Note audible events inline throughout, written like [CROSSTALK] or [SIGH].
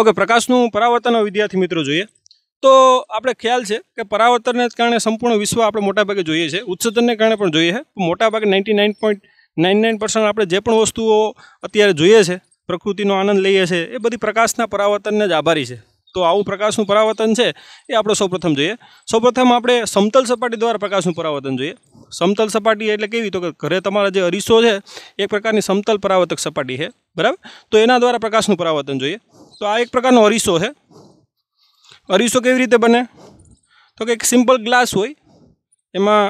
okay પ્રકાશનું પરાવર્તન વિદ્યાર્થી મિત્રો જોઈએ તો આપણે ખ્યાલ છે કે પરાવર્તનને જ કારણે સંપૂર્ણ વિશ્વ આપણે મોટાભાગે જોઈએ છે ઉત્સર્જનને કારણે પણ જોઈએ છે મોટાભાગે ninety nine point nine nine percent આપણે જે પણ વસ્તુઓ અત્યારે જોઈએ છે પ્રકૃતિનો આનંદ લઈએ છીએ એ બધી પ્રકાશના પરાવર્તનને જ આભારી છે તો આવું પ્રકાશનું પરાવર્તન છે એ આપણે સૌપ્રથમ જોઈએ સૌપ્રથમ આપણે સમતલ સપાટી દ્વારા પ્રકાશનું પરાવર્તન જોઈએ સમતલ સપાટી એટલે કેવી તો કે ઘરે તમારા જે અરીસો છે એક પ્રકારની સમતલ પરાવર્તક સપાટી છે બરાબર તો એના દ્વારા પ્રકાશનું પરાવર્તન જોઈએ તો આ એક પ્રકારનો અરીસો છે અરીસો કેવી રીતે બને તો કે એક સિમ્પલ ગ્લાસ હોય એમાં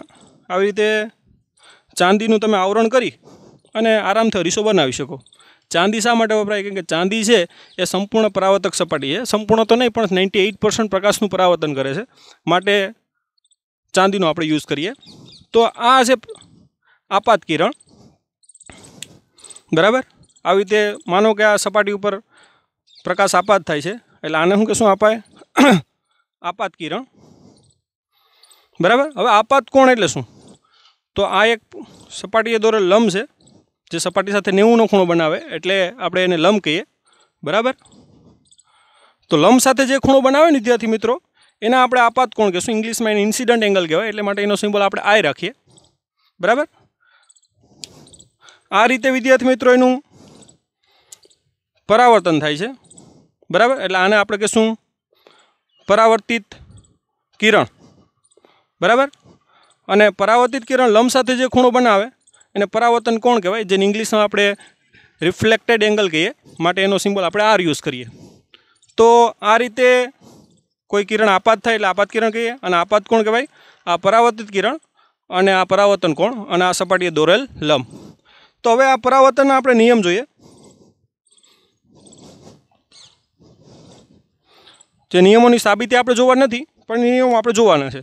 આવી રીતે ચાંદીનું તમે આવરણ કરી અને આરામથી અરીસો બનાવી શકો ચાંદી શા માટે વપરાય કેમ કે ચાંદી છે એ સંપૂર્ણ પરાવર્તક સપાટી છે સંપૂર્ણ તો નહીં પણ નાઇન્ટી એઇટ પર્સન્ટ પ્રકાશનું પરાવર્તન કરે છે માટે ચાંદીનો આપણે યુઝ કરીએ તો આ છે આપાત કિરણ બરાબર આવી રીતે માનો કે આ સપાટી ઉપર પ્રકાશ આપાત થાય છે એટલે આને શું કહેશું આપાય [COUGHS] આપાત કિરણ બરાબર હવે આપાત કોણ એટલે શું તો આ એક સપાટીએ દોરે લંબ છે જે સપાટી સાથે નેવુંનો ખૂણો બનાવે એટલે આપણે એને લંબ કહીએ બરાબર તો લંબ સાથે જે ખૂણો બનાવે વિદ્યાર્થી મિત્રો એના આપણે આપાત કોણ કહીશું ઇંગ્લિશમાં એને ઇન્સિડન્ટ એંગલ કહેવાય એટલે માટે એનો સિમ્બોલ આપણે આઈ રાખીએ બરાબર આ રીતે વિદ્યાર્થી મિત્રો એનું પરાવર્તન થાય છે બરાબર એટલે આને આપણે કહીશું પરાવર્તિત કિરણ બરાબર અને પરાવર્તિત કિરણ લંબ સાથે જે ખૂણો બનાવે એને પરાવર્તન કોણ કહેવાય જેને ઇંગ્લિશમાં આપણે રિફ્લેક્ટેડ એંગલ કહીએ માટે એનો સિમ્બોલ આપણે આર યુઝ કરીએ તો આ રીતે કોઈ કિરણ આપાત થાય એટલે આપાત કિરણ કહીએ અને આપાત કોણ કહેવાય આ પરાવર્તિત કિરણ અને આ પરાવર્તન કોણ અને આ સપાટીએ દોરેલ લંબ તો હવે આ પરાવર્તન આપણે નિયમ જોઈએ જે નિયમોની સાબિતી આપણે જોવા નથી પણ નિયમો આપણે જોવાના છે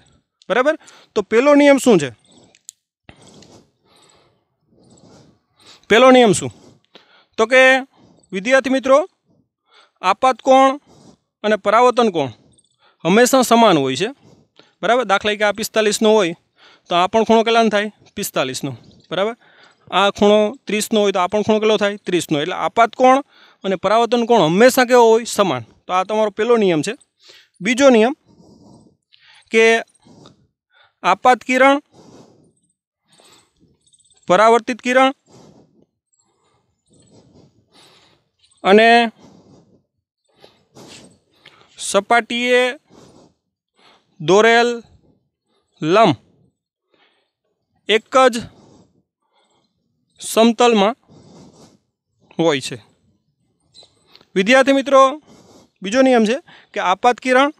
બરાબર તો પહેલો નિયમ શું છે પહેલો નિયમ શું તો કે વિદ્યાર્થી મિત્રો આપાત કોણ અને પરાવર્તન કોણ હંમેશા સમાન હોય છે બરાબર દાખલા કે આ પિસ્તાલીસનો હોય તો આ પણ ખૂણો કેટલાનો થાય પિસ્તાલીસનો બરાબર આ ખૂણો ત્રીસનો હોય તો આ પણ ખૂણો કેટલો થાય ત્રીસનો એટલે આપાત કોણ અને પરાવર્તન કોણ હંમેશા કેવો હોય સમાન તો આ તમારો પહેલો નિયમ છે બીજો નિયમ કે આપાત કિરણ પરાવર્તિત કિરણ અને સપાટીએ દોરેલ લંબ એક જ સમતલમાં હોય છે વિદ્યાર્થી મિત્રો બીજો નિયમ છે કે આપાત કિરણ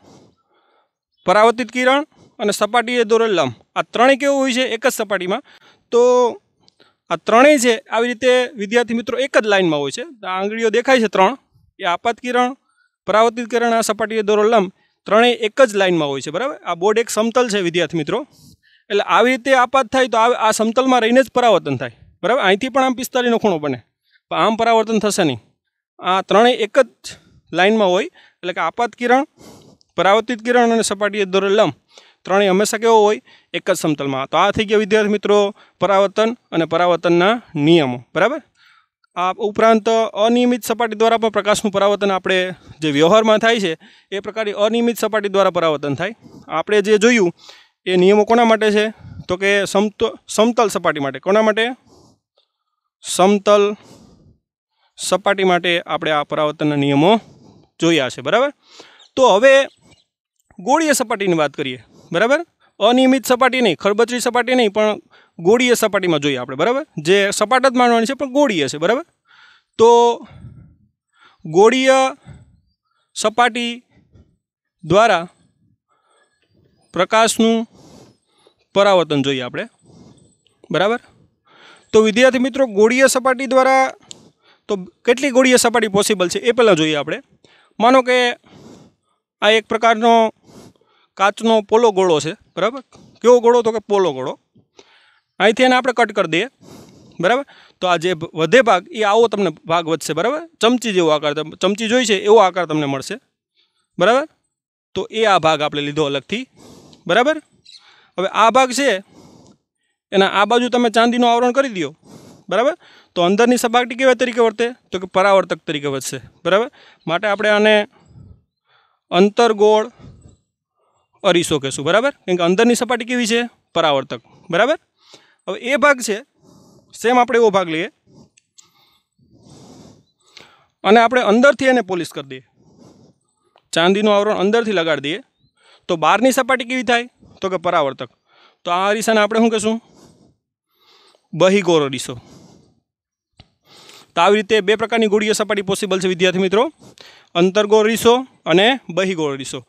પરાવર્તિત કિરણ અને સપાટીએ દોરેલ લંબ આ ત્રણેય કેવું હોય છે એક જ સપાટીમાં તો આ ત્રણેય છે આવી રીતે વિદ્યાર્થી મિત્રો એક જ લાઇનમાં હોય છે આ આંગળીઓ દેખાય છે ત્રણ એ આપાત કિરણ પરાવર્તિત કિરણ આ સપાટીએ દોરો લંબ ત્રણેય એક જ લાઇનમાં હોય છે બરાબર આ બોર્ડ એક સમતલ છે વિદ્યાર્થી મિત્રો એટલે આવી રીતે આપાત થાય તો આ સમતલમાં રહીને જ પરાવર્તન થાય બરાબર અહીંથી પણ આમ પિસ્તાલીસનો ખૂણો બને પણ આમ પરાવર્તન થશે નહીં આ ત્રણેય એક જ લાઇનમાં હોય એટલે કે આપાત કિરણ પરાવર્તિત કિરણ અને સપાટીએ દોરેલ લંબ ત્રણેય હંમેશા કેવો હોય એક જ સમતલમાં તો આ થઈ ગયા વિદ્યાર્થી મિત્રો પરાવર્તન અને પરાવર્તનના નિયમો બરાબર આ ઉપરાંત અનિયમિત સપાટી દ્વારા પણ પ્રકાશનું પરાવર્તન આપણે જે વ્યવહારમાં થાય છે એ પ્રકારની અનિયમિત સપાટી દ્વારા પરાવર્તન થાય આપણે જે જોયું એ નિયમો કોના માટે છે તો કે સમતો સમતલ સપાટી માટે કોના માટે સમતલ સપાટી માટે આપણે આ પરાવર્તનના નિયમો જોયા છે બરાબર તો હવે ગોળીય સપાટીની વાત કરીએ બરાબર અનિયમિત સપાટી નહીં ખરબચડી સપાટી નહીં પણ ગોળીય સપાટીમાં જોઈએ આપણે બરાબર જે સપાટ જ માનવાની છે પણ ગોળીય છે બરાબર તો ગોળીય સપાટી દ્વારા પ્રકાશનું પરાવર્તન જોઈએ આપણે બરાબર તો વિદ્યાર્થી મિત્રો ગોળીય સપાટી દ્વારા તો કેટલી ગોળીય સપાટી પોસિબલ છે એ પહેલાં જોઈએ આપણે માનો કે આ એક પ્રકારનો કાચનો પોલો ગોળો છે બરાબર કેવો ગોળો તો કે પોલો ગોળો અહીંથી એને આપણે કટ કરી દઈએ બરાબર તો આ જે વધે ભાગ એ આવો તમને ભાગ વધશે બરાબર ચમચી જેવો આકાર ચમચી જોઈ છે એવો આકાર તમને મળશે બરાબર તો એ આ ભાગ આપણે લીધો અલગથી બરાબર હવે આ ભાગ છે એના આ બાજુ તમે ચાંદીનું આવરણ કરી દો બરાબર તો અંદરની સપાટી કેવા તરીકે વર્તે તો કે પરાવર્તક તરીકે વધશે બરાબર માટે આપણે આને અંતરગોળ અરીસો કહેશું બરાબર કેમ કે અંદરની સપાટી કેવી છે પરાવર્તક બરાબર હવે એ ભાગ છે સેમ આપણે એવો ભાગ લઈએ અને આપણે અંદરથી એને પોલિશ કરી દઈએ ચાંદીનું આવરણ અંદરથી લગાડી દઈએ તો બહારની સપાટી કેવી થાય તો કે પરાવર્તક તો આ અરીસાને આપણે શું કહેશું બહીગોર અરીસો તો આવી રીતે બે પ્રકારની ગોળીય સપાટી પોસિબલ છે વિદ્યાર્થી મિત્રો અંતરગોળ રીસો અને બહીગોળ અરીસો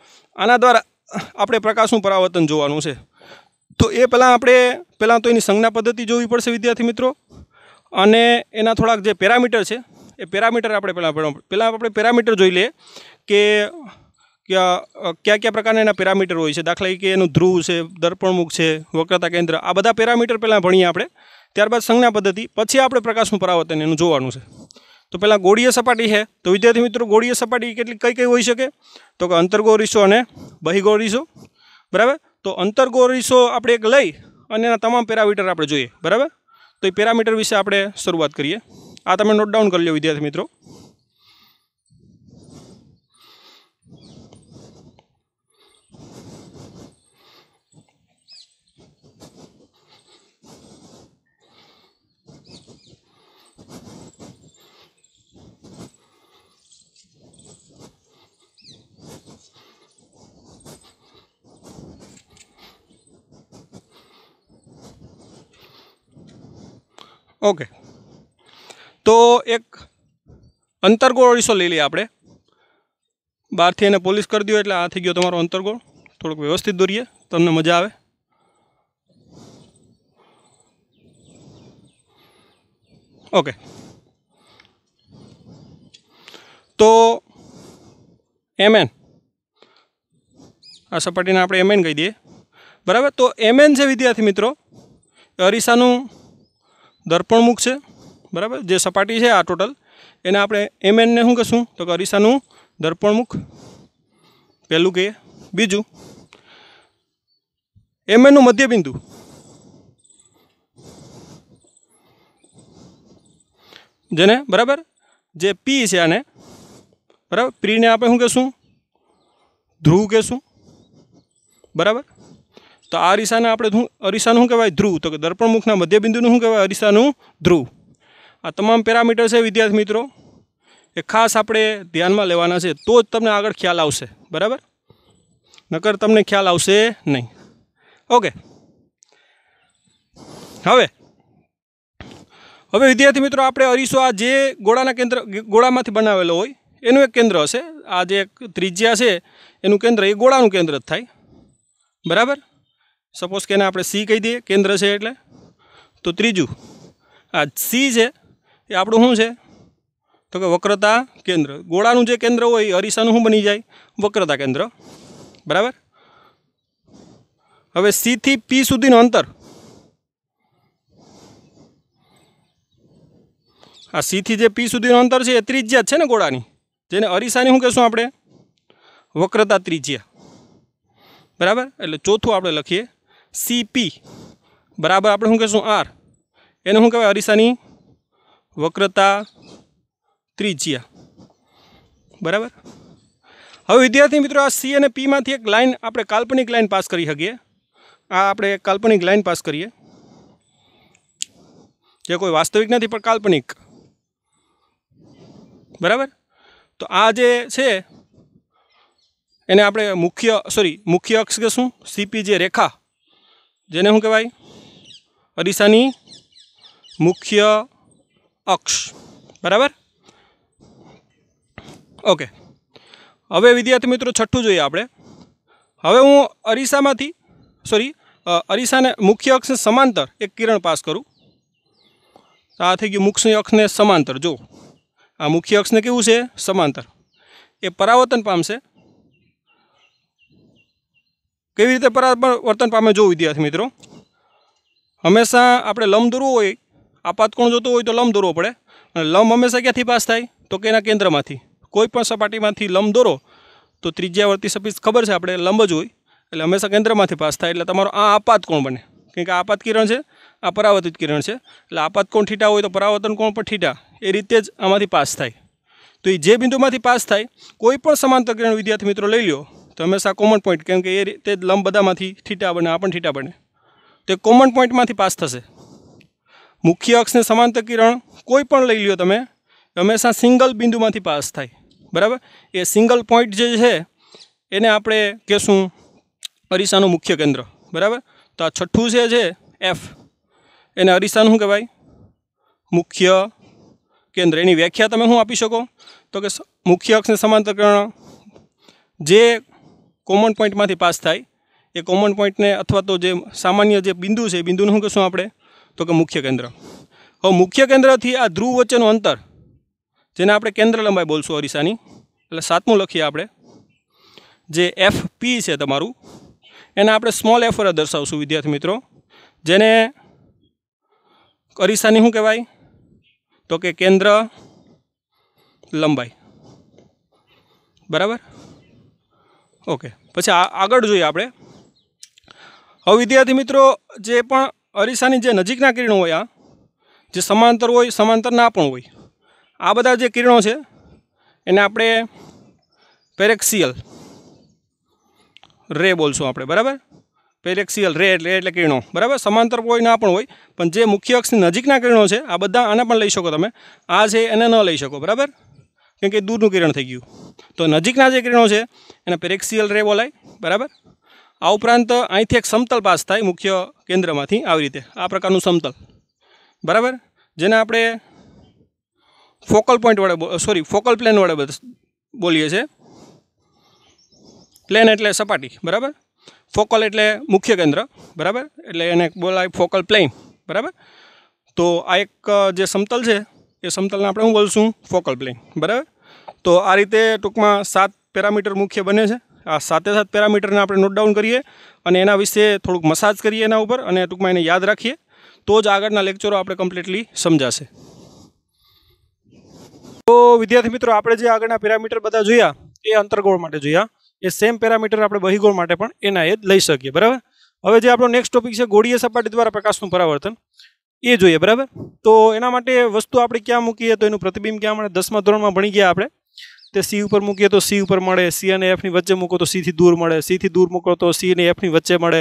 આના દ્વારા આપણે પ્રકાશનું પરાવર્તન જોવાનું છે તો એ પહેલાં આપણે પહેલાં તો એની સંજ્ઞા પદ્ધતિ જોવી પડશે વિદ્યાર્થી મિત્રો અને એના થોડાક જે પેરામીટર છે એ પેરામીટર આપણે પહેલાં પહેલાં આપણે પેરામીટર જોઈ લઈએ કે કયા કયા પ્રકારના એના પેરામીટર હોય છે દાખલા કે એનું ધ્રુવ છે દર્પણમુખ છે વક્રતા કેન્દ્ર આ બધા પેરામીટર પહેલાં ભણીએ આપણે ત્યારબાદ સંજ્ઞા પદ્ધતિ પછી આપણે પ્રકાશનું પરાવર્તન એનું જોવાનું છે તો પહેલાં ગોળીય સપાટી છે તો વિદ્યાર્થી મિત્રો ગોળીય સપાટી કેટલી કઈ કઈ હોઈ શકે તો કે અંતર્ગોરીસો અને બહિગોરીસો બરાબર તો અંતર્ગોરીસો આપણે એક લઈ અને એના તમામ પેરામીટર આપણે જોઈએ બરાબર તો એ પેરામીટર વિશે આપણે શરૂઆત કરીએ આ તમે નોટ ડાઉન કરી લો વિદ્યાર્થી મિત્રો ઓકે તો એક અંતરગોળ અઢીસો લઈ લઈએ આપણે બહારથી એને પોલીસ કરી દો એટલે આ થઈ ગયો તમારો અંતરગોળ થોડુંક વ્યવસ્થિત દોરીએ તમને મજા આવે ઓકે તો એમએન આ સપાટીને આપણે એમએન કહી દઈએ બરાબર તો એમએન છે વિદ્યાર્થી મિત્રો અરીસાનું દર્પણમુખ છે બરાબર જે સપાટી છે આ ટોટલ એને આપણે એમ એનને શું કહીશું તો કે અરીસાનું દર્પણમુખ પહેલું કહીએ બીજું એમ એનનું મધ્યબિંદુ જેને બરાબર જે પી છે આને બરાબર પીને આપણે શું કહેશું ધ્રુવ કહેશું બરાબર તો આ અરીસાને આપણે શું અરીસાનું શું કહેવાય ધ્રુવ તો કે દર્પણમુખના મધ્યબિંદુનું શું કહેવાય અરીસાનું ધ્રુવ આ તમામ પેરામીટર છે વિદ્યાર્થી મિત્રો એ ખાસ આપણે ધ્યાનમાં લેવાના છે તો જ તમને આગળ ખ્યાલ આવશે બરાબર નકર તમને ખ્યાલ આવશે નહીં ઓકે હવે હવે વિદ્યાર્થી મિત્રો આપણે અરીસો આ જે ગોળાના કેન્દ્ર ગોળામાંથી બનાવેલો હોય એનું એક કેન્દ્ર હશે આ જે ત્રિજ્યા છે એનું કેન્દ્ર એ ગોળાનું કેન્દ્ર જ થાય બરાબર સપોઝ કે એને આપણે સી કહી દઈએ કેન્દ્ર છે એટલે તો ત્રીજું આ સી છે એ આપણું શું છે તો કે વક્રતા કેન્દ્ર ગોળાનું જે કેન્દ્ર હોય એ અરીસાનું શું બની જાય વક્રતા કેન્દ્ર બરાબર હવે સીથી પી સુધીનું અંતર આ સીથી જે પી સુધીનું અંતર છે એ ત્રિજ્યા છે ને ગોળાની જેને અરીસાની શું કહેશું આપણે વક્રતા ત્રિજ્યા બરાબર એટલે ચોથું આપણે લખીએ સીપી બરાબર આપણે શું કહીશું આર એને શું કહેવાય અરીસાની વક્રતા ત્રિજ્યા બરાબર હવે વિદ્યાર્થી મિત્રો આ સી અને પીમાંથી એક લાઇન આપણે કાલ્પનિક લાઇન પાસ કરી શકીએ આ આપણે કાલ્પનિક લાઇન પાસ કરીએ જે કોઈ વાસ્તવિક નથી પણ કાલ્પનિક બરાબર તો આ જે છે એને આપણે મુખ્ય સોરી મુખ્ય અક્ષ કે શું સીપી જે રેખા જેને શું કહેવાય અરીસાની મુખ્ય અક્ષ બરાબર ઓકે હવે વિદ્યાર્થી મિત્રો છઠ્ઠું જોઈએ આપણે હવે હું અરીસામાંથી સોરી અરીસાને મુખ્ય અક્ષને સમાંતર એક કિરણ પાસ કરું આ થઈ ગયું મુખ્ય અક્ષને સમાંતર જો આ મુખ્ય અક્ષને કેવું છે સમાંતર એ પરાવર્તન પામશે કેવી રીતે પરાવર્તન પામે જોવું વિદ્યાર્થી મિત્રો હંમેશા આપણે લંબ દોરવો હોય આપાતકોણ જોતો હોય તો લંબ દોરવો પડે અને લંબ હંમેશા ક્યાંથી પાસ થાય તો કે એના કેન્દ્રમાંથી કોઈ પણ સપાટીમાંથી લંબ દોરો તો ત્રિજ્યાવર્તી સપીસ ખબર છે આપણે લંબ જ હોય એટલે હંમેશા કેન્દ્રમાંથી પાસ થાય એટલે તમારો આ આપાત કોણ બને કેમ કે આપાત કિરણ છે આ પરાવર્તિત કિરણ છે એટલે આપાત કોણ ઠીટા હોય તો પરાવર્તન કોણ પણ ઠીટા એ રીતે જ આમાંથી પાસ થાય તો એ જે બિંદુમાંથી પાસ થાય કોઈ પણ સમાંતર કિરણ વિદ્યાર્થી મિત્રો લઈ લ્યો તો હંમેશા કોમન પોઈન્ટ કેમ કે એ રીતે લંબ બધામાંથી થીટા બને આ પણ થીટા બને તે કોમન પોઈન્ટમાંથી પાસ થશે મુખ્ય અક્ષને સમાંતર કિરણ કોઈ પણ લઈ લ્યો તમે હંમેશા સિંગલ બિંદુમાંથી પાસ થાય બરાબર એ સિંગલ પોઈન્ટ જે છે એને આપણે કહેશું અરીસાનું મુખ્ય કેન્દ્ર બરાબર તો આ છઠ્ઠું છે જે એફ એને અરીસાનું શું કહેવાય મુખ્ય કેન્દ્ર એની વ્યાખ્યા તમે શું આપી શકો તો કે મુખ્ય અક્ષને સમાંતર કિરણ જે કોમન પોઈન્ટમાંથી પાસ થાય એ કોમન પોઈન્ટને અથવા તો જે સામાન્ય જે બિંદુ છે એ બિંદુનું શું કહેશું આપણે તો કે મુખ્ય કેન્દ્ર હવે મુખ્ય કેન્દ્રથી આ ધ્રુવ વચ્ચેનું અંતર જેને આપણે કેન્દ્ર લંબાઈ બોલશું અરીસાની એટલે સાતમું લખીએ આપણે જે એફ પી છે તમારું એને આપણે સ્મોલ એફ વડે દર્શાવશું વિદ્યાર્થી મિત્રો જેને અરીસાની શું કહેવાય તો કે કેન્દ્ર લંબાઈ બરાબર ઓકે પછી આગળ જોઈએ આપણે હવે વિદ્યાર્થી મિત્રો જે પણ અરીસાની જે નજીકના કિરણો હોય આ જે સમાંતર હોય સમાંતર ના પણ હોય આ બધા જે કિરણો છે એને આપણે પેરેક્સિયલ રે બોલશું આપણે બરાબર પેરેક્સિયલ રે એટલે એટલે કિરણો બરાબર સમાંતર હોય ના પણ હોય પણ જે મુખ્ય અક્ષની નજીકના કિરણો છે આ બધા આને પણ લઈ શકો તમે આ છે એને ન લઈ શકો બરાબર કેમ કે દૂરનું કિરણ થઈ ગયું તો નજીકના જે કિરણો છે એને પેરેક્સિયલ રે બોલાય બરાબર આ ઉપરાંત અહીંથી એક સમતલ પાસ થાય મુખ્ય કેન્દ્રમાંથી આવી રીતે આ પ્રકારનું સમતલ બરાબર જેને આપણે ફોકલ પોઈન્ટ વડે સોરી ફોકલ પ્લેન વડે બોલીએ છીએ પ્લેન એટલે સપાટી બરાબર ફોકલ એટલે મુખ્ય કેન્દ્ર બરાબર એટલે એને બોલાય ફોકલ પ્લેન બરાબર તો આ એક જે સમતલ છે એ સમતલને આપણે શું બોલશું ફોકલ પ્લેન બરાબર તો આ રીતે ટૂંકમાં સાત પેરામીટર મુખ્ય બને છે આ સાતે સાત પેરામીટરને આપણે નોટ ડાઉન કરીએ અને એના વિશે થોડુંક મસાજ કરીએ એના ઉપર અને ટૂંકમાં એને યાદ રાખીએ તો જ આગળના લેક્ચરો આપણે કમ્પ્લીટલી સમજાશે તો વિદ્યાર્થી મિત્રો આપણે જે આગળના પેરામીટર બધા જોયા એ અંતર્ગોળ માટે જોયા એ સેમ પેરામીટર આપણે બહિગોળ માટે પણ એના એ લઈ શકીએ બરાબર હવે જે આપણો નેક્સ્ટ ટોપિક છે ગોળીય સપાટી દ્વારા પ્રકાશનું પરાવર્તન એ જોઈએ બરાબર તો એના માટે વસ્તુ આપણે ક્યાં મૂકીએ તો એનું પ્રતિબિંબ ક્યાં મળે દસમા ધોરણમાં ભણી ગયા આપણે તે સી ઉપર મૂકીએ તો સી ઉપર મળે સી અને એફની વચ્ચે મૂકો તો સીથી દૂર મળે સીથી દૂર મૂકો તો સી અને એફની વચ્ચે મળે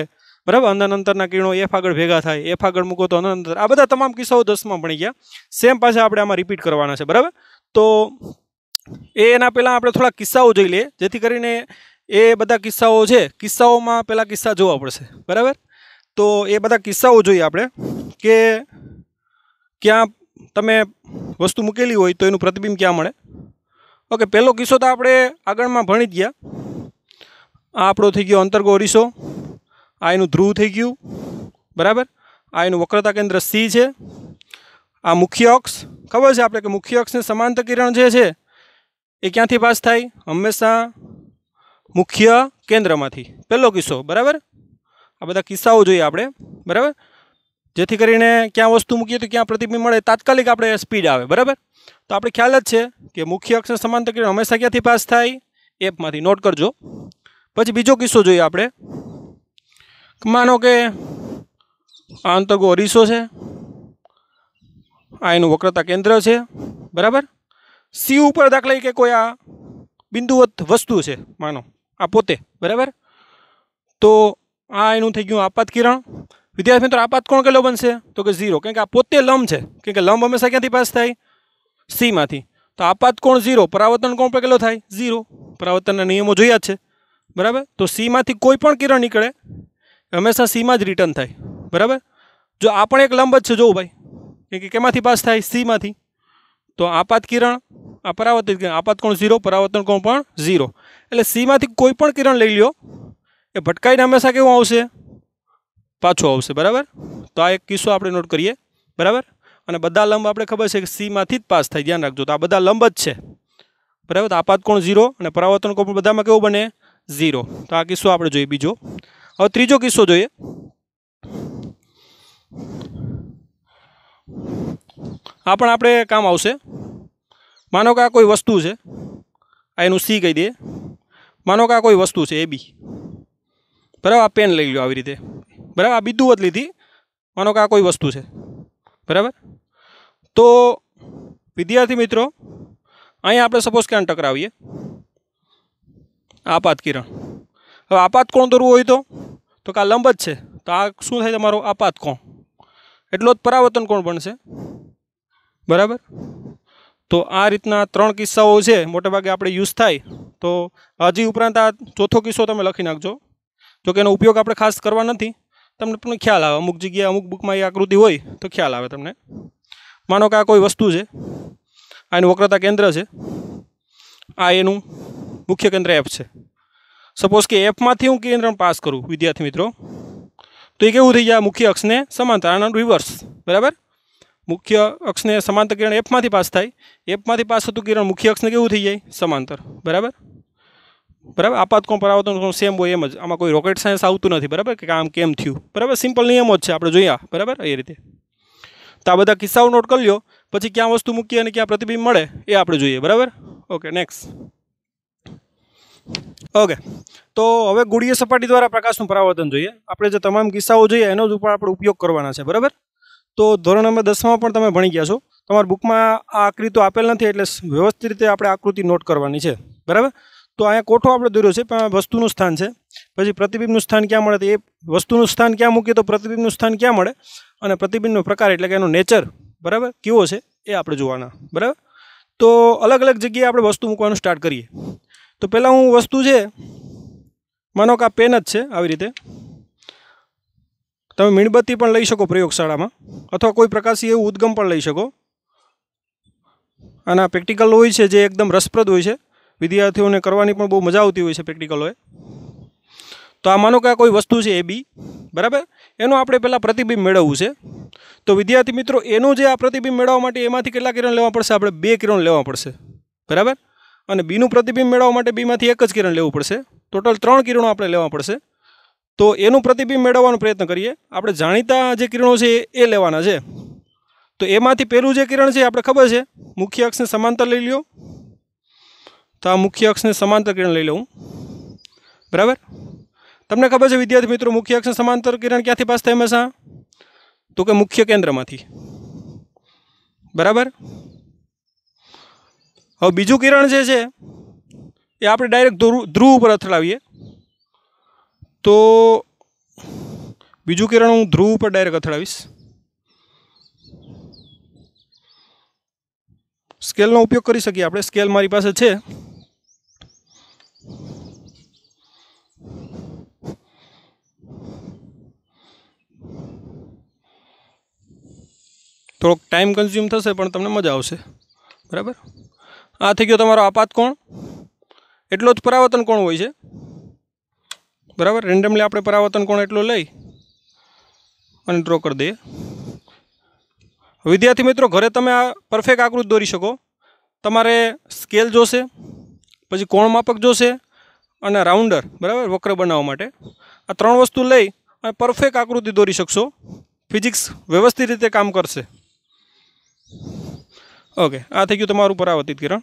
બરાબર અંદર અંતરના કિરણો એફ આગળ ભેગા થાય એફ આગળ મૂકો તો અંદર આ બધા તમામ કિસ્સાઓ દસમાં ભણી ગયા સેમ પાછા આપણે આમાં રિપીટ કરવાના છે બરાબર તો એ એના પહેલાં આપણે થોડા કિસ્સાઓ જોઈ લઈએ જેથી કરીને એ બધા કિસ્સાઓ છે કિસ્સાઓમાં પહેલાં કિસ્સા જોવા પડશે બરાબર તો એ બધા કિસ્સાઓ જોઈએ આપણે કે ક્યાં તમે વસ્તુ મૂકેલી હોય તો એનું પ્રતિબિંબ ક્યાં મળે ઓકે પહેલો કિસ્સો તો આપણે આગળમાં ભણી ગયા આ આપણો થઈ ગયો અંતર્ગો અરીસો આ એનું ધ્રુવ થઈ ગયું બરાબર આ એનું વક્રતા કેન્દ્ર સી છે આ મુખ્ય અક્ષ ખબર છે આપણે કે મુખ્ય અક્ષને સમાંતર કિરણ જે છે એ ક્યાંથી પાસ થાય હંમેશા મુખ્ય કેન્દ્રમાંથી પહેલો કિસ્સો બરાબર આ બધા કિસ્સાઓ જોઈએ આપણે બરાબર જેથી કરીને ક્યાં વસ્તુ મૂકીએ તો ક્યાં પ્રતિબિંબ મળે તાત્કાલિક આપણે સ્પીડ આવે બરાબર તો આપણે ખ્યાલ જ છે કે મુખ્ય અક્ષર સમાંતર કિરણ હંમેશા ક્યાંથી પાસ થાય એપમાંથી નોટ કરજો પછી બીજો કિસ્સો જોઈએ આપણે માનો કે આ અંતર્ગો અરીસો છે આ એનું વક્રતા કેન્દ્ર છે બરાબર સી ઉપર દાખલા કે કોઈ આ બિંદુવત વસ્તુ છે માનો આ પોતે બરાબર તો આ એનું થઈ ગયું આપાત કિરણ વિદ્યાર્થી મિત્રો આપાત કોણ કેટલો બનશે તો કે ઝીરો કેમ કે આ પોતે લંબ છે કેમ કે લંબ હંમેશા ક્યાંથી પાસ થાય સીમાંથી તો આપાત કોણ ઝીરો પરાવર્તન કોણ પર કેટલો થાય ઝીરો પરાવર્તનના નિયમો જોયા છે બરાબર તો સીમાંથી કોઈ પણ કિરણ નીકળે હંમેશા સીમાં જ રિટર્ન થાય બરાબર જો આ પણ એક લંબ જ છે જોવું ભાઈ કેમ કે કેમાંથી પાસ થાય સીમાંથી તો આપાત કિરણ આ પરાવર્તિત આપાત કોણ ઝીરો પરાવર્તન કોણ પણ ઝીરો એટલે સીમાંથી કોઈ પણ કિરણ લઈ લ્યો એ ભટકાઈને હંમેશા કેવું આવશે પાછો આવશે બરાબર તો આ એક કિસ્સો આપણે નોટ કરીએ બરાબર અને બધા લંબ આપણે ખબર છે કે સીમાંથી જ પાસ થાય ધ્યાન રાખજો તો આ બધા લંબ જ છે બરાબર તો આપાત કોણ ઝીરો અને પરાવર્તન કોણ બધામાં કેવું બને ઝીરો તો આ કિસ્સો આપણે જોઈએ બીજો હવે ત્રીજો કિસ્સો જોઈએ આ પણ આપણે કામ આવશે માનો કે આ કોઈ વસ્તુ છે આ એનું સી કહી દઈએ માનો કે આ કોઈ વસ્તુ છે એ બી બરાબર આ પેન લઈ લો આવી રીતે બરાબર આ બીદું જ લીધી માનો કે આ કોઈ વસ્તુ છે બરાબર તો વિદ્યાર્થી મિત્રો અહીંયા આપણે સપોઝ ક્યાં ટકરાવીએ આપાત કિરણ હવે આપાત કોણ દોરવું હોય તો તો કે આ લંબ જ છે તો આ શું થાય તમારો આપાત કોણ એટલો જ પરાવર્તન કોણ બનશે બરાબર તો આ રીતના ત્રણ કિસ્સાઓ છે મોટેભાગે આપણે યુઝ થાય તો હજી ઉપરાંત આ ચોથો કિસ્સો તમે લખી નાખજો જો કે એનો ઉપયોગ આપણે ખાસ કરવા નથી તમને પણ ખ્યાલ આવે અમુક જગ્યાએ અમુક બુકમાં એ આકૃતિ હોય તો ખ્યાલ આવે તમને માનો કે આ કોઈ વસ્તુ છે આ એનું વક્રતા કેન્દ્ર છે આ એનું મુખ્ય કેન્દ્ર એપ છે સપોઝ કે એપમાંથી હું કેન્દ્ર પાસ કરું વિદ્યાર્થી મિત્રો તો એ કેવું થઈ જાય મુખ્ય અક્ષને સમાંતર આના રિવર્સ બરાબર મુખ્ય અક્ષને સમાંતર કિરણ એપમાંથી પાસ થાય એપમાંથી પાસ થતું કિરણ મુખ્ય અક્ષને કેવું થઈ જાય સમાંતર બરાબર બરાબર આપાતકોણ પરાવર્તન સેમ હોય એમ જ આમાં કોઈ રોકેટ સાયન્સ આવતું નથી બરાબર કે આમ કેમ થયું બરાબર સિમ્પલ નિયમો જ છે આપણે જોયા બરાબર એ રીતે તો આ બધા કિસ્સાઓ નોટ કરી લો પછી ક્યાં વસ્તુ મૂકીએ અને ક્યાં પ્રતિબિંબ મળે એ આપણે જોઈએ બરાબર ઓકે નેક્સ્ટ ઓકે તો હવે ગુડીય સપાટી દ્વારા પ્રકાશનું પરાવર્તન જોઈએ આપણે જે તમામ કિસ્સાઓ જોઈએ એનો જ ઉપર આપણે ઉપયોગ કરવાના છે બરાબર તો ધોરણ નંબર દસમાં પણ તમે ભણી ગયા છો તમારા બુકમાં આ આકૃતિઓ આપેલ નથી એટલે વ્યવસ્થિત રીતે આપણે આકૃતિ નોટ કરવાની છે બરાબર તો અહીંયા કોઠો આપણે દોર્યો છે પણ વસ્તુનું સ્થાન છે પછી પ્રતિબિંબનું સ્થાન ક્યાં મળે તો એ વસ્તુનું સ્થાન ક્યાં મૂકીએ તો પ્રતિબિંબનું સ્થાન ક્યાં મળે અને પ્રતિબિંબનો પ્રકાર એટલે કે એનો નેચર બરાબર કેવો છે એ આપણે જોવાના બરાબર તો અલગ અલગ જગ્યાએ આપણે વસ્તુ મૂકવાનું સ્ટાર્ટ કરીએ તો પહેલાં હું વસ્તુ છે માનો કે આ પેન જ છે આવી રીતે તમે મીણબત્તી પણ લઈ શકો પ્રયોગશાળામાં અથવા કોઈ પ્રકાશી એવું ઉદ્ગમ પણ લઈ શકો આના પ્રેક્ટિકલ હોય છે જે એકદમ રસપ્રદ હોય છે વિદ્યાર્થીઓને કરવાની પણ બહુ મજા આવતી હોય છે પ્રેક્ટિકલ તો આ માનો કે આ કોઈ વસ્તુ છે એ બી બરાબર એનું આપણે પહેલાં પ્રતિબિંબ મેળવવું છે તો વિદ્યાર્થી મિત્રો એનું જે આ પ્રતિબિંબ મેળવવા માટે એમાંથી કેટલા કિરણ લેવા પડશે આપણે બે કિરણ લેવા પડશે બરાબર અને બીનું પ્રતિબિંબ મેળવવા માટે બીમાંથી એક જ કિરણ લેવું પડશે ટોટલ ત્રણ કિરણો આપણે લેવા પડશે તો એનું પ્રતિબિંબ મેળવવાનો પ્રયત્ન કરીએ આપણે જાણીતા જે કિરણો છે એ લેવાના છે તો એમાંથી પહેલું જે કિરણ છે આપણે ખબર છે મુખ્ય અક્ષને સમાંતર લઈ લ્યો તો આ મુખ્ય અક્ષને સમાંતર કિરણ લઈ લઉં બરાબર તમને ખબર છે વિદ્યાર્થી મિત્રો મુખ્ય અક્ષને સમાંતર કિરણ ક્યાંથી પાસ થાય હંમેશા તો કે મુખ્ય કેન્દ્રમાંથી બરાબર હવે બીજું કિરણ જે છે એ આપણે ડાયરેક્ટ ધ્રુવ ઉપર અથડાવીએ તો બીજું કિરણ હું ધ્રુવ ઉપર ડાયરેક્ટ અથડાવીશ સ્કેલનો ઉપયોગ કરી શકીએ આપણે સ્કેલ મારી પાસે છે થોડોક ટાઈમ કન્ઝ્યુમ થશે પણ તમને મજા આવશે બરાબર આ થઈ ગયો તમારો આપાત કોણ એટલો જ પરાવર્તન કોણ હોય છે બરાબર રેન્ડમલી આપણે પરાવર્તન કોણ એટલો લઈ અને ડ્રો કરી દઈએ વિદ્યાર્થી મિત્રો ઘરે તમે આ પરફેક્ટ આકૃતિ દોરી શકો તમારે સ્કેલ જોશે પછી કોણ માપક જોશે અને રાઉન્ડર બરાબર વક્ર બનાવવા માટે આ ત્રણ વસ્તુ લઈ અને પરફેક્ટ આકૃતિ દોરી શકશો ફિઝિક્સ વ્યવસ્થિત રીતે કામ કરશે ઓકે આ થઈ ગયું તમારું પરાવર્તિત કિરણ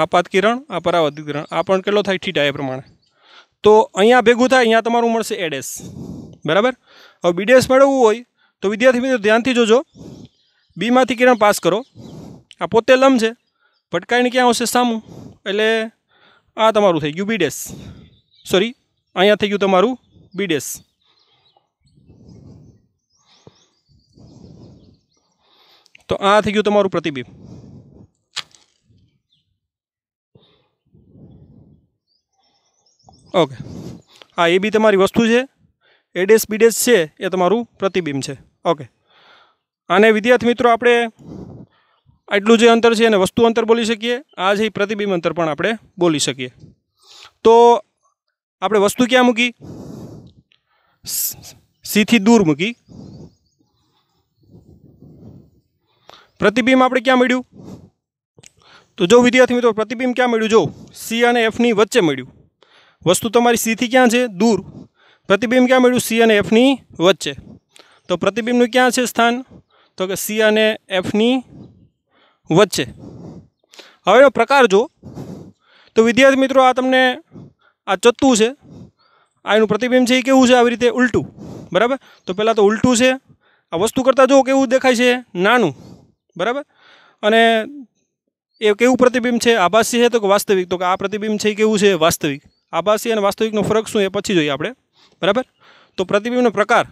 આ પાત કિરણ આ પરાવર્તિત કિરણ આ પણ કેટલો થાય ઠીટા એ પ્રમાણે તો અહીંયા ભેગું થાય અહીંયા તમારું મળશે એડેસ બરાબર હવે બીડીએસ મેળવવું હોય તો વિદ્યાર્થી મિત્રો ધ્યાનથી જોજો બીમાંથી કિરણ પાસ કરો આ પોતે લંબ છે ભટકાઈને ક્યાં આવશે સામું એટલે આ તમારું થઈ ગયું બીડેસ સોરી અહીંયા થઈ ગયું તમારું બીડેસ તો આ થઈ ગયું તમારું પ્રતિબિંબ ઓકે આ એ બી તમારી વસ્તુ છે એડેસ બીડેસ છે એ તમારું પ્રતિબિંબ છે ઓકે અને વિદ્યાર્થી મિત્રો આપણે આટલું જે અંતર છે એને વસ્તુ અંતર બોલી શકીએ આ છે પ્રતિબિંબ અંતર પણ આપણે બોલી શકીએ તો આપણે વસ્તુ ક્યાં મૂકી સીથી દૂર મૂકી પ્રતિબિંબ આપણે ક્યાં મળ્યું તો જો વિદ્યાર્થી મિત્રો પ્રતિબિંબ ક્યાં મળ્યું જો સી અને એફની વચ્ચે મળ્યું વસ્તુ તમારી સીથી ક્યાં છે દૂર પ્રતિબિંબ ક્યાં મળ્યું સી અને એફની વચ્ચે તો પ્રતિબિંબનું ક્યાં છે સ્થાન તો કે સી અને એફની વચ્ચે હવે પ્રકાર જો તો વિદ્યાર્થી મિત્રો આ તમને આ ચત્તું છે આ એનું પ્રતિબિંબ છે એ કેવું છે આવી રીતે ઉલટું બરાબર તો પહેલાં તો ઉલટું છે આ વસ્તુ કરતાં જુઓ કેવું દેખાય છે નાનું બરાબર અને એ કેવું પ્રતિબિંબ છે આભાસી છે તો કે વાસ્તવિક તો કે આ પ્રતિબિંબ છે એ કેવું છે વાસ્તવિક આભાસી અને વાસ્તવિકનો ફરક શું એ પછી જોઈએ આપણે બરાબર તો પ્રતિબિંબનો પ્રકાર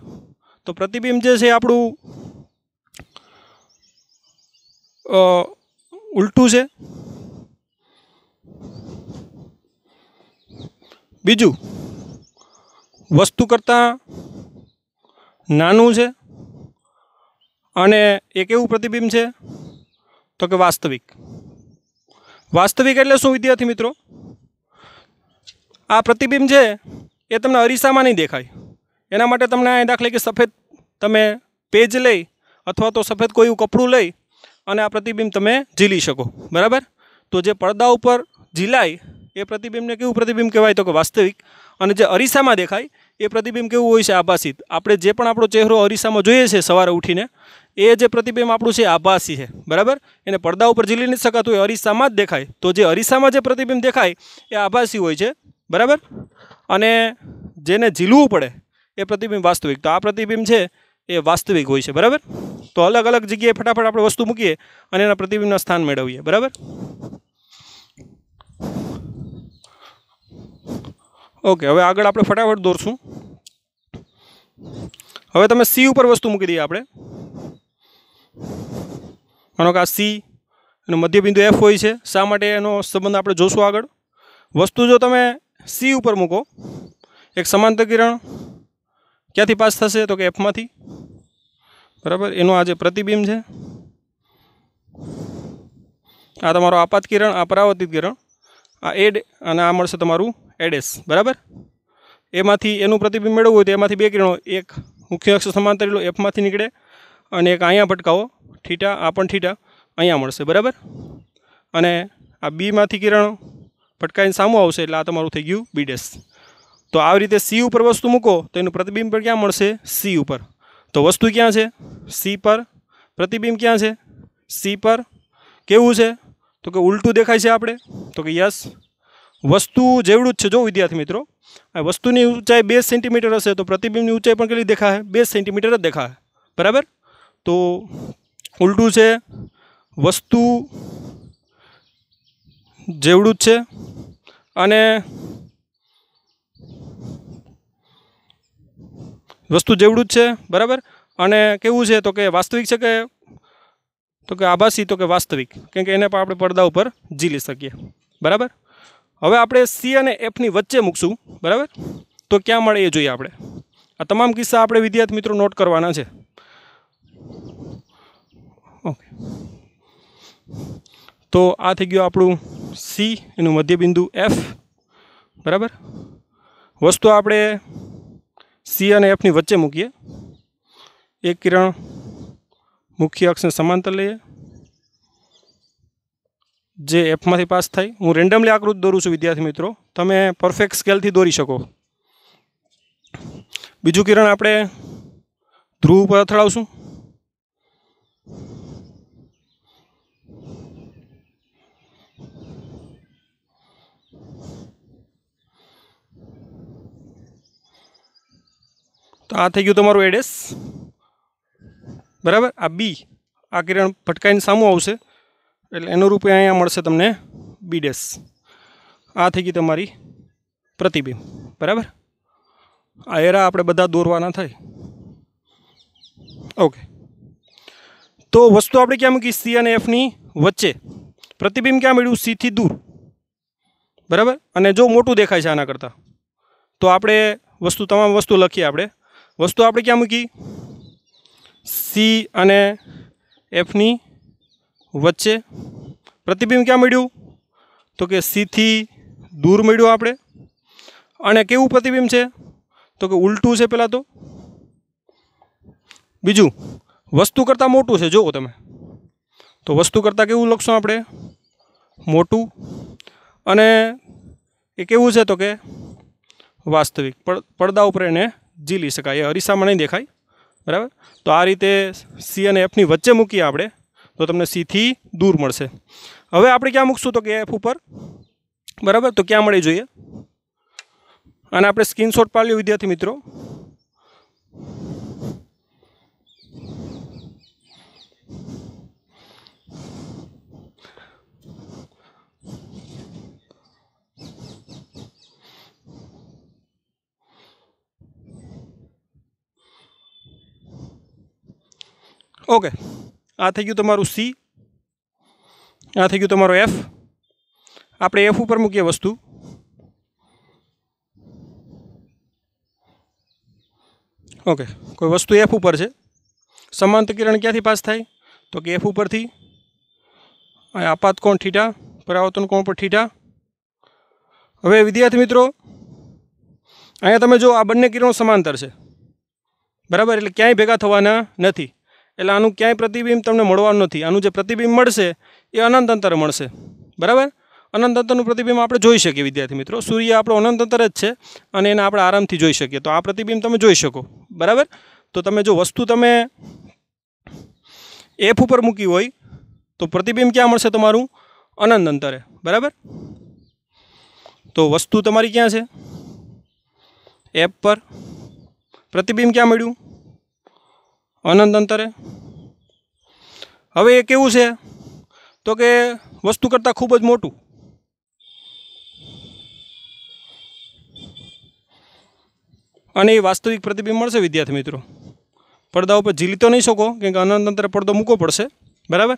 તો પ્રતિબિંબ જે છે આપણું ઉલટું છે બીજું વસ્તુ કરતાં નાનું છે અને એ કેવું પ્રતિબિંબ છે તો કે વાસ્તવિક વાસ્તવિક એટલે શું વિદ્યાર્થી મિત્રો આ પ્રતિબિંબ છે એ તમને અરીસામાં નહીં દેખાય એના માટે તમને દાખલે કે સફેદ તમે પેજ લઈ અથવા તો સફેદ કોઈ એવું કપડું લઈ અને આ પ્રતિબિંબ તમે ઝીલી શકો બરાબર તો જે પડદા ઉપર ઝીલાય એ પ્રતિબિંબને કેવું પ્રતિબિંબ કહેવાય તો કે વાસ્તવિક અને જે અરીસામાં દેખાય એ પ્રતિબિંબ કેવું હોય છે આભાસિત આપણે જે પણ આપણો ચહેરો અરીસામાં જોઈએ છે સવારે ઉઠીને એ જે પ્રતિબિંબ આપણું છે આભાસી છે બરાબર એને પડદા ઉપર ઝીલી નથી શકાતું એ અરીસામાં જ દેખાય તો જે અરીસામાં જે પ્રતિબિંબ દેખાય એ આભાસી હોય છે બરાબર અને જેને ઝીલવું પડે એ પ્રતિબિંબ વાસ્તવિક તો આ પ્રતિબિંબ છે એ વાસ્તવિક હોય છે બરાબર તો અલગ અલગ જગ્યાએ ફટાફટ આપણે વસ્તુ મૂકીએ અને એના પ્રતિબિંબના સ્થાન મેળવીએ બરાબર ઓકે હવે આગળ આપણે ફટાફટ દોરશું હવે તમે સી ઉપર વસ્તુ મૂકી દઈએ આપણે માનો કે આ સી અને મધ્યબિંદુ એફ હોય છે શા માટે એનો સંબંધ આપણે જોશું આગળ વસ્તુ જો તમે સી ઉપર મૂકો એક સમાંતર કિરણ ક્યાંથી પાસ થશે તો કે એફમાંથી બરાબર એનું આ જે પ્રતિબિંબ છે આ તમારો આપાત કિરણ આ પરાવર્તિત કિરણ આ એડ અને આ મળશે તમારું એડેસ બરાબર એમાંથી એનું પ્રતિબિંબ મેળવવું હોય તો એમાંથી બે કિરણો એક મુખ્ય અક્ષ સમાંતર લો એફમાંથી નીકળે અને એક અહીંયા ભટકાવો ઠીટા આ પણ ઠીટા અહીંયા મળશે બરાબર અને આ બીમાંથી કિરણ ભટકાઈને સામું આવશે એટલે આ તમારું થઈ ગયું બીડેસ તો આવી રીતે સી ઉપર વસ્તુ મૂકો તો એનું પ્રતિબિંબ પણ ક્યાં મળશે સી ઉપર તો વસ્તુ ક્યાં છે સી પર પ્રતિબિંબ ક્યાં છે સી પર કેવું છે તો કે ઉલટું દેખાય છે આપણે તો કે યસ વસ્તુ જેવડું જ છે જો વિદ્યાર્થી મિત્રો આ વસ્તુની ઊંચાઈ બે સેન્ટીમીટર હશે તો પ્રતિબિંબની ઊંચાઈ પણ કેટલી દેખાય બે સેન્ટીમીટર જ દેખાય બરાબર તો ઉલટું છે વસ્તુ જેવડું જ છે અને વસ્તુ જેવડું જ છે બરાબર અને કેવું છે તો કે વાસ્તવિક છે કે તો કે આભાસી તો કે વાસ્તવિક કેમ કે એને પણ આપણે પડદા ઉપર ઝીલી શકીએ બરાબર હવે આપણે સી અને એફની વચ્ચે મૂકશું બરાબર તો ક્યાં મળે એ જોઈએ આપણે આ તમામ કિસ્સા આપણે વિદ્યાર્થી મિત્રો નોટ કરવાના છે ઓકે તો આ થઈ ગયું આપણું સી એનું મધ્યબિંદુ એફ બરાબર વસ્તુ આપણે સી અને એફની વચ્ચે મૂકીએ એક કિરણ મુખ્ય અક્ષને સમાંતર લઈએ જે એફમાંથી પાસ થાય હું રેન્ડમલી આકૃતિ દોરું છું વિદ્યાર્થી મિત્રો તમે પરફેક્ટ સ્કેલથી દોરી શકો બીજું કિરણ આપણે ધ્રુવ ઉપર અથડાવશું તો આ થઈ ગયું તમારું એડ્રેસ બરાબર આ બી આ કિરણ ભટકાઈને સામું આવશે એટલે એનો રૂપે અહીંયા મળશે તમને બી ડેસ આ થઈ ગઈ તમારી પ્રતિબિંબ બરાબર આ એરા આપણે બધા દોરવાના થાય ઓકે તો વસ્તુ આપણે ક્યાં મૂકી સી અને એફની વચ્ચે પ્રતિબિંબ ક્યાં મળ્યું સીથી દૂર બરાબર અને જો મોટું દેખાય છે આના કરતાં તો આપણે વસ્તુ તમામ વસ્તુ લખીએ આપણે વસ્તુ આપણે ક્યાં મૂકી સી અને એફની વચ્ચે પ્રતિબિંબ ક્યાં મળ્યું તો કે સીથી દૂર મળ્યું આપણે અને કેવું પ્રતિબિંબ છે તો કે ઉલટું છે પહેલાં તો બીજું વસ્તુ કરતાં મોટું છે જુઓ તમે તો વસ્તુ કરતાં કેવું લખશો આપણે મોટું અને એ કેવું છે તો કે વાસ્તવિક પડદા ઉપર એને ઝીલી શકાય એ અરીસામાં નહીં દેખાય બરાબર તો આ રીતે સી અને એફની વચ્ચે મૂકીએ આપણે તો તમને સીથી દૂર મળશે હવે આપણે ક્યાં મૂકશું તો કે એફ ઉપર બરાબર તો ક્યાં મળી જોઈએ અને આપણે સ્ક્રીનશોટ પાડ્યો વિદ્યાર્થી મિત્રો ઓકે આ થઈ ગયું તમારું સી આ થઈ ગયું તમારો એફ આપણે એફ ઉપર મૂકીએ વસ્તુ ઓકે કોઈ વસ્તુ એફ ઉપર છે સમાંત કિરણ ક્યાંથી પાસ થાય તો કે એફ ઉપરથી આપાત કોણ ઠીઠા પરાવર્તન કોણ પર ઠીઠા હવે વિદ્યાર્થી મિત્રો અહીંયા તમે જો આ બંને કિરણો સમાંતર છે બરાબર એટલે ક્યાંય ભેગા થવાના નથી એટલે આનું ક્યાંય પ્રતિબિંબ તમને મળવાનું નથી આનું જે પ્રતિબિંબ મળશે એ અનંત અંતરે મળશે બરાબર અનંત અંતરનું પ્રતિબિંબ આપણે જોઈ શકીએ વિદ્યાર્થી મિત્રો સૂર્ય આપણો અનંત અંતર જ છે અને એને આપણે આરામથી જોઈ શકીએ તો આ પ્રતિબિંબ તમે જોઈ શકો બરાબર તો તમે જો વસ્તુ તમે એફ ઉપર મૂકી હોય તો પ્રતિબિંબ ક્યાં મળશે તમારું અનંત અંતરે બરાબર તો વસ્તુ તમારી ક્યાં છે એપ પર પ્રતિબિંબ ક્યાં મળ્યું અનંત અંતરે હવે એ કેવું છે તો કે વસ્તુ કરતાં ખૂબ જ મોટું અને એ વાસ્તવિક પ્રતિબિંબ મળશે વિદ્યાર્થી મિત્રો પડદા ઉપર ઝીલી તો નહીં શકો કેમ કે અનંત અંતરે પડદો મૂકવો પડશે બરાબર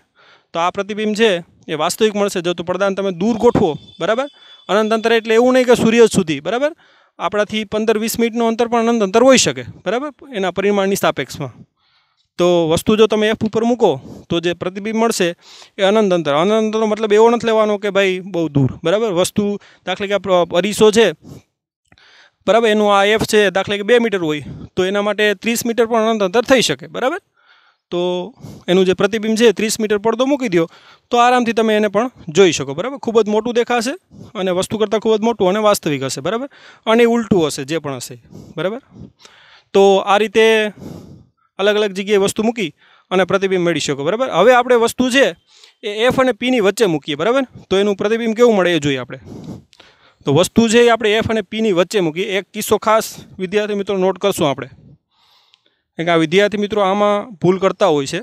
તો આ પ્રતિબિંબ છે એ વાસ્તવિક મળશે જો તો પડદાને તમે દૂર ગોઠવો બરાબર અનંત અંતરે એટલે એવું નહીં કે સૂર્ય સુધી બરાબર આપણાથી પંદર વીસ મિનિટનું અંતર પણ અનંત અંતર હોઈ શકે બરાબર એના પરિમાણની સાપેક્ષમાં તો વસ્તુ જો તમે એફ ઉપર મૂકો તો જે પ્રતિબિંબ મળશે એ અનંત અંતર અનંત અંતરનો મતલબ એવો નથી લેવાનો કે ભાઈ બહુ દૂર બરાબર વસ્તુ દાખલે કે અરીસો છે બરાબર એનું આ એફ છે દાખલે કે બે મીટર હોય તો એના માટે ત્રીસ મીટર પણ અનંત અંતર થઈ શકે બરાબર તો એનું જે પ્રતિબિંબ છે ત્રીસ મીટર પડદો મૂકી દો તો આરામથી તમે એને પણ જોઈ શકો બરાબર ખૂબ જ મોટું દેખાશે અને વસ્તુ કરતાં ખૂબ જ મોટું અને વાસ્તવિક હશે બરાબર અને ઉલટું હશે જે પણ હશે બરાબર તો આ રીતે અલગ અલગ જગ્યાએ વસ્તુ મૂકી અને પ્રતિબિંબ મેળવી શકો બરાબર હવે આપણે વસ્તુ છે એ એફ અને પીની વચ્ચે મૂકીએ બરાબર તો એનું પ્રતિબિંબ કેવું મળે એ જોઈએ આપણે તો વસ્તુ છે એ આપણે એફ અને પીની વચ્ચે મૂકીએ એક કિસ્સો ખાસ વિદ્યાર્થી મિત્રો નોટ કરશું આપણે કારણ કે આ વિદ્યાર્થી મિત્રો આમાં ભૂલ કરતા હોય છે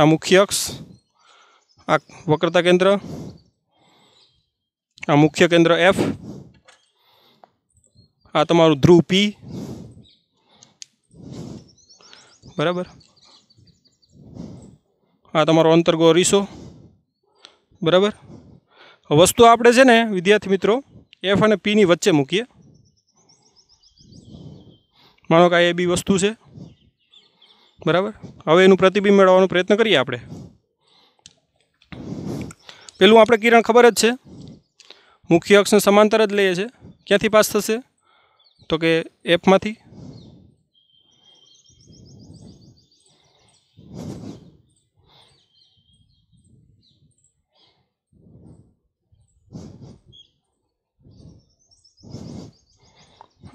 આ મુખ્ય અક્ષ આ વક્રતા કેન્દ્ર આ મુખ્ય કેન્દ્ર એફ આ તમારું ધ્રુવ પી બરાબર આ તમારો અંતર્ગો અરીસો બરાબર વસ્તુ આપણે છે ને વિદ્યાર્થી મિત્રો એફ અને પીની વચ્ચે મૂકીએ માનો કે આ એ બી વસ્તુ છે બરાબર હવે એનું પ્રતિબિંબ મેળવવાનો પ્રયત્ન કરીએ આપણે પેલું આપણે કિરણ ખબર જ છે મુખ્ય અક્ષને સમાંતર જ લઈએ છીએ ક્યાંથી પાસ થશે તો કે એપમાંથી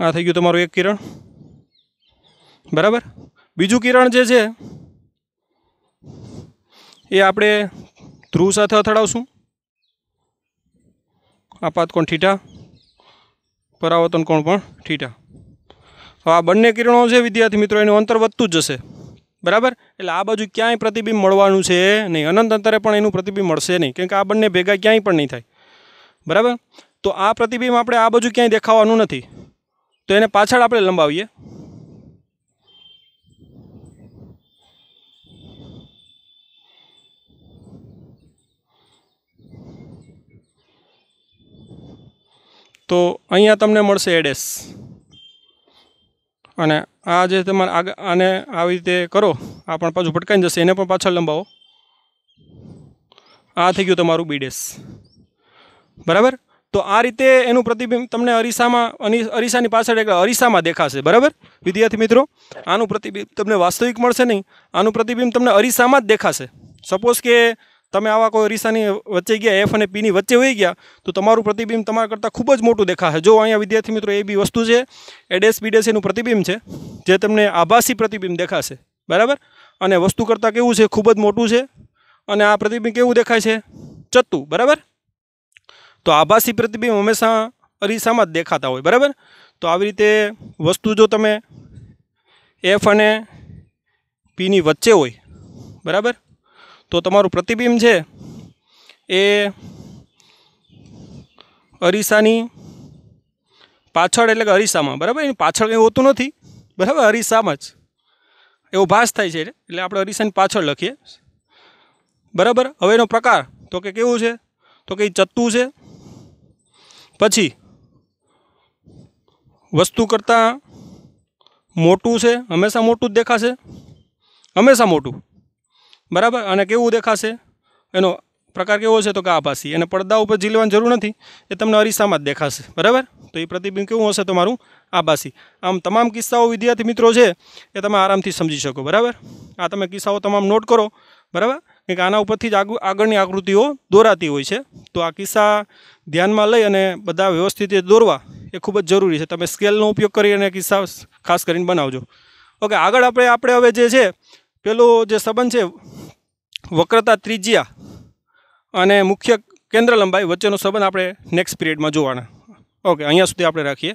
આ થઈ ગયું તમારું એક કિરણ બરાબર બીજું કિરણ જે છે એ આપણે ધ્રુવ સાથે અથડાવશું આપાતકોણ ઠીઠા થીટા પરાવર્તન કોણ પણ થીટા હવે આ બંને કિરણો છે વિદ્યાર્થી મિત્રો એનું અંતર વધતું જ જશે બરાબર એટલે આ બાજુ ક્યાંય પ્રતિબિંબ મળવાનું છે નહીં અનંત અંતરે પણ એનું પ્રતિબિંબ મળશે નહીં કેમ કે આ બંને ભેગા ક્યાંય પણ નહીં થાય બરાબર તો આ પ્રતિબિંબ આપણે આ બાજુ ક્યાંય દેખાવાનું નથી તો એને પાછળ આપણે લંબાવીએ તો અહીંયા તમને મળશે એડ્રેસ અને આ જે તમારે આગ આને આવી રીતે કરો આ પણ પાછું ભટકાઈ જશે એને પણ પાછળ લંબાવો આ થઈ ગયું તમારું બીડેસ બરાબર તો આ રીતે એનું પ્રતિબિંબ તમને અરીસામાં અરીસાની પાછળ એટલે અરીસામાં દેખાશે બરાબર વિદ્યાર્થી મિત્રો આનું પ્રતિબિંબ તમને વાસ્તવિક મળશે નહીં આનું પ્રતિબિંબ તમને અરીસામાં જ દેખાશે સપોઝ કે તમે આવા કોઈ રીસાની વચ્ચે ગયા એફ અને પીની વચ્ચે વહી ગયા તો તમારું પ્રતિબિંબ તમારા કરતાં ખૂબ જ મોટું દેખાશે જો અહીંયા વિદ્યાર્થી મિત્રો એ બી વસ્તુ છે એડેસ બીડેસ એનું પ્રતિબિંબ છે જે તમને આભાસી પ્રતિબિંબ દેખાશે બરાબર અને વસ્તુ કરતાં કેવું છે ખૂબ જ મોટું છે અને આ પ્રતિબિંબ કેવું દેખાય છે ચત્તું બરાબર તો આભાસી પ્રતિબિંબ હંમેશા અરીસામાં જ દેખાતા હોય બરાબર તો આવી રીતે વસ્તુ જો તમે એફ અને પીની વચ્ચે હોય બરાબર તો તમારું પ્રતિબિંબ છે એ અરીસાની પાછળ એટલે કે અરીસામાં બરાબર એની પાછળ કંઈ હોતું નથી બરાબર અરીસામાં જ એવો ભાસ થાય છે એટલે આપણે અરીસાની પાછળ લખીએ બરાબર હવે એનો પ્રકાર તો કે કેવું છે તો કે ચત્તું છે પછી વસ્તુ કરતાં મોટું છે હંમેશા મોટું જ દેખાશે હંમેશા મોટું બરાબર અને કેવું દેખાશે એનો પ્રકાર કેવો છે તો કે આભાસી અને પડદા ઉપર ઝીલવાની જરૂર નથી એ તમને અરીસામાં જ દેખાશે બરાબર તો એ પ્રતિબિંબ કેવું હશે તમારું આભાસી આમ તમામ કિસ્સાઓ વિદ્યાર્થી મિત્રો છે એ તમે આરામથી સમજી શકો બરાબર આ તમે કિસ્સાઓ તમામ નોટ કરો બરાબર કે આના ઉપરથી જ આગળની આકૃતિઓ દોરાતી હોય છે તો આ કિસ્સા ધ્યાનમાં લઈ અને બધા વ્યવસ્થિત દોરવા એ ખૂબ જ જરૂરી છે તમે સ્કેલનો ઉપયોગ કરી અને કિસ્સા ખાસ કરીને બનાવજો ઓકે આગળ આપણે આપણે હવે જે છે પેલું જે સંબંધ છે વક્રતા ત્રિજ્યા અને મુખ્ય કેન્દ્ર લંબાઈ વચ્ચેનો સંબંધ આપણે નેક્સ્ટ પિરિયડમાં જોવાના ઓકે અહીંયા સુધી આપણે રાખીએ